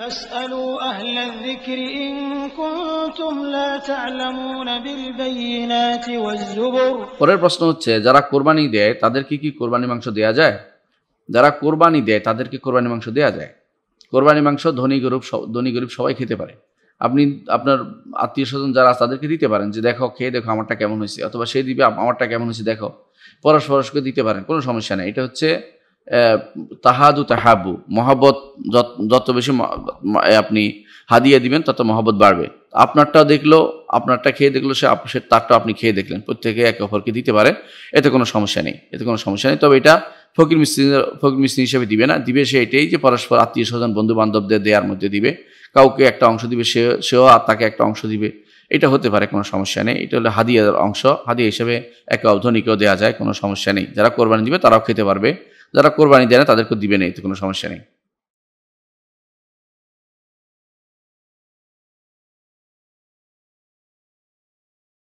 পরের প্রশ্ন হচ্ছে যারা কোরবানি দেয় তাদের কি কি মাংস দেয়া যায় যারা কোরবানি দেয় তাদেরকে কোরবানি মাংস দেয়া যায় কোরবানি মাংস ধনী গরিব ধনী গরিব সবাই খেতে পারে আপনি আপনার আত্মীয় স্বজন যারা তাদেরকে দিতে পারেন যে দেখো খেয়ে দেখো আমারটা কেমন হয়েছে অথবা সে দিবে আমারটা কেমন হয়েছে দেখো পরস্পরস্কে দিতে পারেন কোনো সমস্যা নেই এটা হচ্ছে তাহাদু তাহাবু মহাব্বত যত বেশি আপনি হাদিয়া দিবেন তত মহব্বত বাড়বে আপনারটা দেখলো আপনারটা খেয়ে দেখলো সে সে তারটা আপনি খেয়ে দেখলেন প্রত্যেকে একে অপরকে দিতে পারে এতে কোনো সমস্যা নেই এতে কোনো সমস্যা নেই তবে এটা ফকির মিস্ত্রি ফকির মিস্ত্রি হিসেবে দিবে না দিবে সে এটাই যে পরস্পর আত্মীয় স্বজন বন্ধু বান্ধবদের দেওয়ার মধ্যে দিবে কাউকে একটা অংশ দিবে সে সেও আর তাকে একটা অংশ দিবে এটা হতে পারে কোনো সমস্যা নেই এটা হলো হাদিয়ার অংশ হাদিয়া হিসেবে একে অর্ধনীকেও দেওয়া যায় কোনো সমস্যা নেই যারা কোরবানি দিবে তারাও খেতে পারবে যারা কোরবানি দেয় না তাদেরকে না এতে কোনো সমস্যা নেই